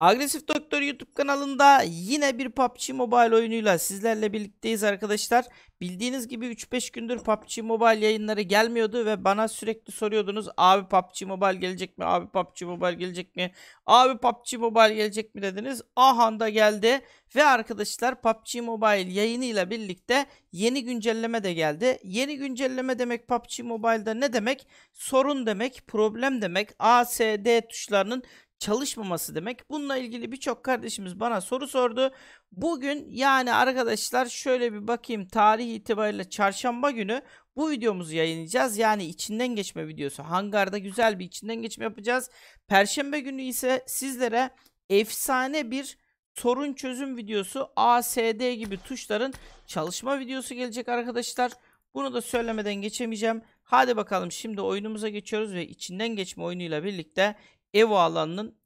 Agresif Doktor YouTube kanalında yine bir PUBG Mobile oyunuyla sizlerle birlikteyiz arkadaşlar. Bildiğiniz gibi 3-5 gündür PUBG Mobile yayınları gelmiyordu ve bana sürekli soruyordunuz. Abi PUBG Mobile gelecek mi? Abi PUBG Mobile gelecek mi? Abi PUBG Mobile gelecek mi dediniz. Ahanda geldi ve arkadaşlar PUBG Mobile yayınıyla birlikte yeni güncelleme de geldi. Yeni güncelleme demek PUBG Mobile'da ne demek? Sorun demek, problem demek. A, S, D tuşlarının çalışmaması demek. Bununla ilgili birçok kardeşimiz bana soru sordu. Bugün yani arkadaşlar şöyle bir bakayım tarih itibariyle çarşamba günü bu videomuzu yayınlayacağız. Yani içinden geçme videosu. Hangarda güzel bir içinden geçme yapacağız. Perşembe günü ise sizlere efsane bir sorun çözüm videosu ASD gibi tuşların çalışma videosu gelecek arkadaşlar. Bunu da söylemeden geçemeyeceğim. Hadi bakalım şimdi oyunumuza geçiyoruz ve içinden geçme oyunuyla birlikte ev alanının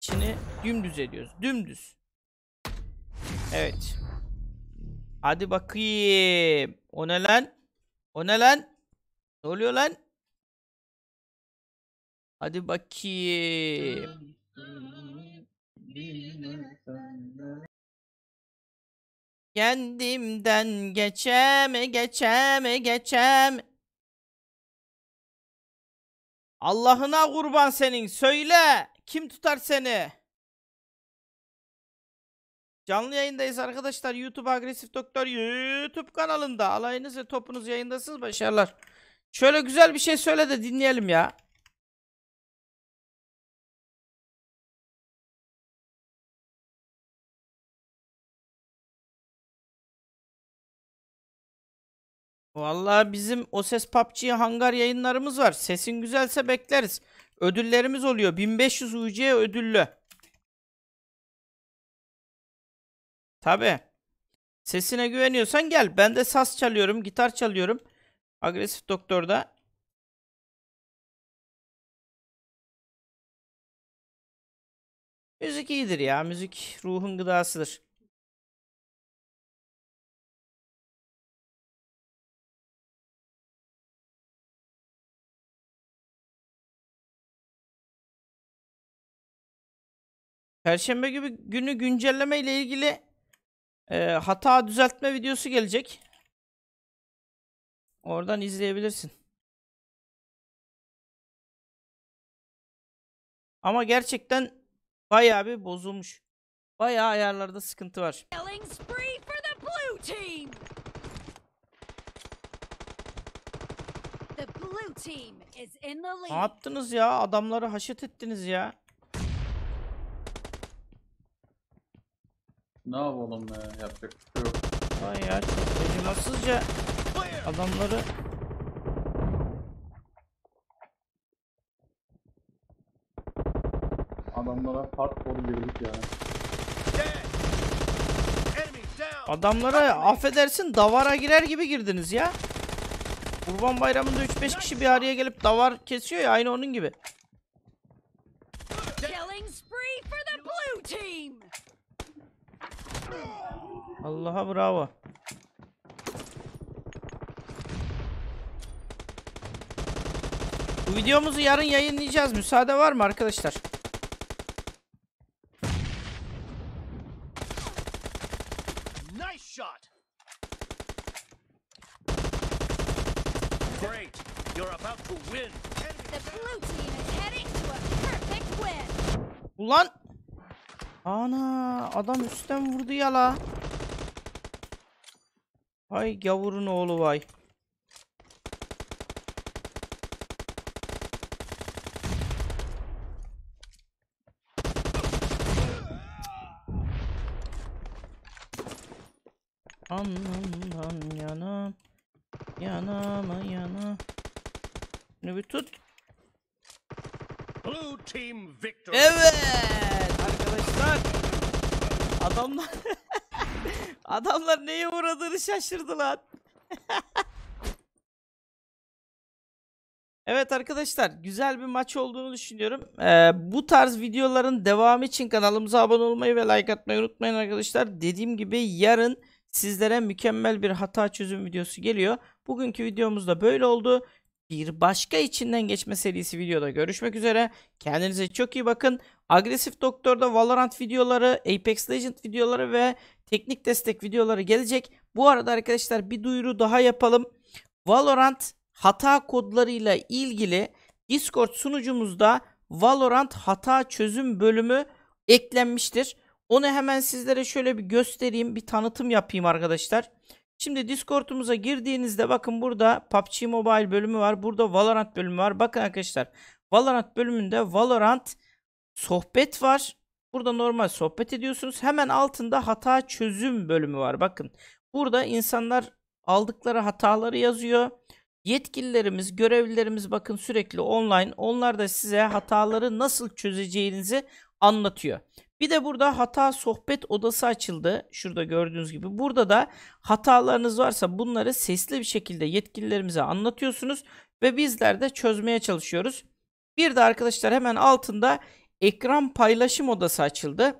içini dümdüz ediyoruz. Dümdüz. Evet. Hadi bakayım. O ne lan? O ne lan? Ne oluyor lan? Hadi bakayım. Kendimden geçeme geçeme geçem. Allah'ına kurban senin söyle. Kim tutar seni? Canlı yayındayız arkadaşlar. YouTube Agresif Doktor YouTube kanalında. Alayınız ve topunuz yayındasınız. Başarılar. Şöyle güzel bir şey söyle de dinleyelim ya. Vallahi bizim O Ses PUBG hangar yayınlarımız var. Sesin güzelse bekleriz. Ödüllerimiz oluyor. 1500 UC e ödüllü. Tabi. Sesine güveniyorsan gel. Ben de saz çalıyorum, gitar çalıyorum. Agresif doktorda. Müzik iyidir ya. Müzik ruhun gıdasıdır. Perşembe gibi günü güncelleme ile ilgili e, hata düzeltme videosu gelecek. Oradan izleyebilirsin. Ama gerçekten bayağı bir bozulmuş. Bayağı ayarlarda sıkıntı var. Ne yaptınız ya? Adamları haşet ettiniz ya. Ne yapalım ya? Yapacak bir şey yok. Lan ya tecrübasızca adamları Adamlara hardcore girdik yani. Adamlara affedersin davara girer gibi girdiniz ya. Kurban bayramında 3-5 kişi bir araya gelip davar kesiyor ya aynı onun gibi. Allah'a bravo. Bu videomuzu yarın yayınlayacağız. Müsaade var mı arkadaşlar? Nice shot. Great. You're about to win. The blue team is heading to a perfect win. Ulan Ana adam üstten vurdu yala. la. Ay gavurun oğlu vay. Anamdan yana yanama yana. Ne bir tut. Blue team victory. Evet arkadaşlar. Adamlar Adamlar neye uğradığını şaşırdılar. Evet arkadaşlar güzel bir maç olduğunu düşünüyorum. Ee, bu tarz videoların devamı için kanalımıza abone olmayı ve like atmayı unutmayın arkadaşlar. Dediğim gibi yarın sizlere mükemmel bir hata çözüm videosu geliyor. Bugünkü videomuz da böyle oldu. Bir başka içinden geçme serisi videoda görüşmek üzere. Kendinize çok iyi bakın. Agresif Doktor'da Valorant videoları, Apex Legend videoları ve teknik destek videoları gelecek. Bu arada arkadaşlar bir duyuru daha yapalım. Valorant hata kodlarıyla ilgili Discord sunucumuzda Valorant hata çözüm bölümü eklenmiştir. Onu hemen sizlere şöyle bir göstereyim, bir tanıtım yapayım arkadaşlar. Şimdi Discord'umuza girdiğinizde bakın burada PUBG Mobile bölümü var. Burada Valorant bölümü var. Bakın arkadaşlar Valorant bölümünde Valorant sohbet var. Burada normal sohbet ediyorsunuz. Hemen altında hata çözüm bölümü var. Bakın burada insanlar aldıkları hataları yazıyor. Yetkililerimiz, görevlilerimiz bakın sürekli online. Onlar da size hataları nasıl çözeceğinizi anlatıyor. Bir de burada hata sohbet odası açıldı. Şurada gördüğünüz gibi. Burada da hatalarınız varsa bunları sesli bir şekilde yetkililerimize anlatıyorsunuz ve bizler de çözmeye çalışıyoruz. Bir de arkadaşlar hemen altında ekran paylaşım odası açıldı.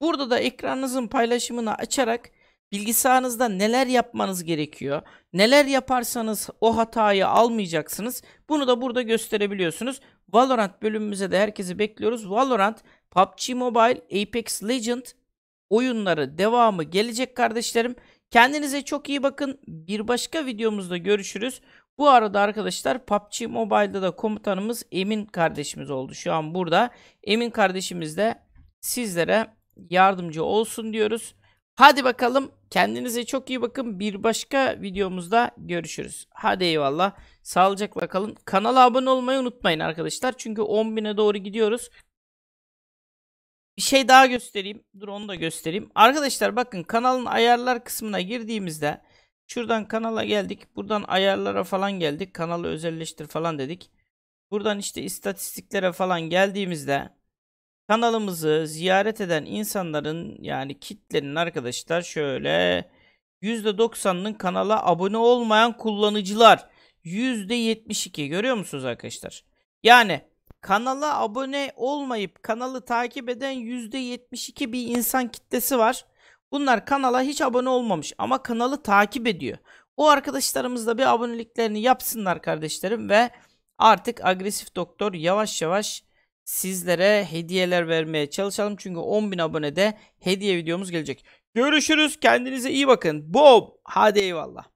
Burada da ekranınızın paylaşımını açarak bilgisayarınızda neler yapmanız gerekiyor. Neler yaparsanız o hatayı almayacaksınız. Bunu da burada gösterebiliyorsunuz. Valorant bölümümüze de herkesi bekliyoruz. Valorant, PUBG Mobile, Apex Legend oyunları devamı gelecek kardeşlerim. Kendinize çok iyi bakın. Bir başka videomuzda görüşürüz. Bu arada arkadaşlar PUBG Mobile'da da komutanımız Emin kardeşimiz oldu şu an burada. Emin kardeşimiz de sizlere yardımcı olsun diyoruz. Hadi bakalım kendinize çok iyi bakın. Bir başka videomuzda görüşürüz. Hadi eyvallah. Sağlıcakla kalın. Kanala abone olmayı unutmayın arkadaşlar. Çünkü 10.000'e doğru gidiyoruz. Bir şey daha göstereyim. Dur onu da göstereyim. Arkadaşlar bakın kanalın ayarlar kısmına girdiğimizde Şuradan kanala geldik. Buradan ayarlara falan geldik. Kanalı özelleştir falan dedik. Buradan işte istatistiklere falan geldiğimizde kanalımızı ziyaret eden insanların yani kitlenin arkadaşlar şöyle %90'ının kanala abone olmayan kullanıcılar %72 görüyor musunuz arkadaşlar? Yani kanala abone olmayıp kanalı takip eden %72 bir insan kitlesi var. Bunlar kanala hiç abone olmamış ama kanalı takip ediyor. O arkadaşlarımız da bir aboneliklerini yapsınlar kardeşlerim ve artık agresif doktor yavaş yavaş sizlere hediyeler vermeye çalışalım. Çünkü 10.000 abonede hediye videomuz gelecek. Görüşürüz. Kendinize iyi bakın. Bob. Hadi eyvallah.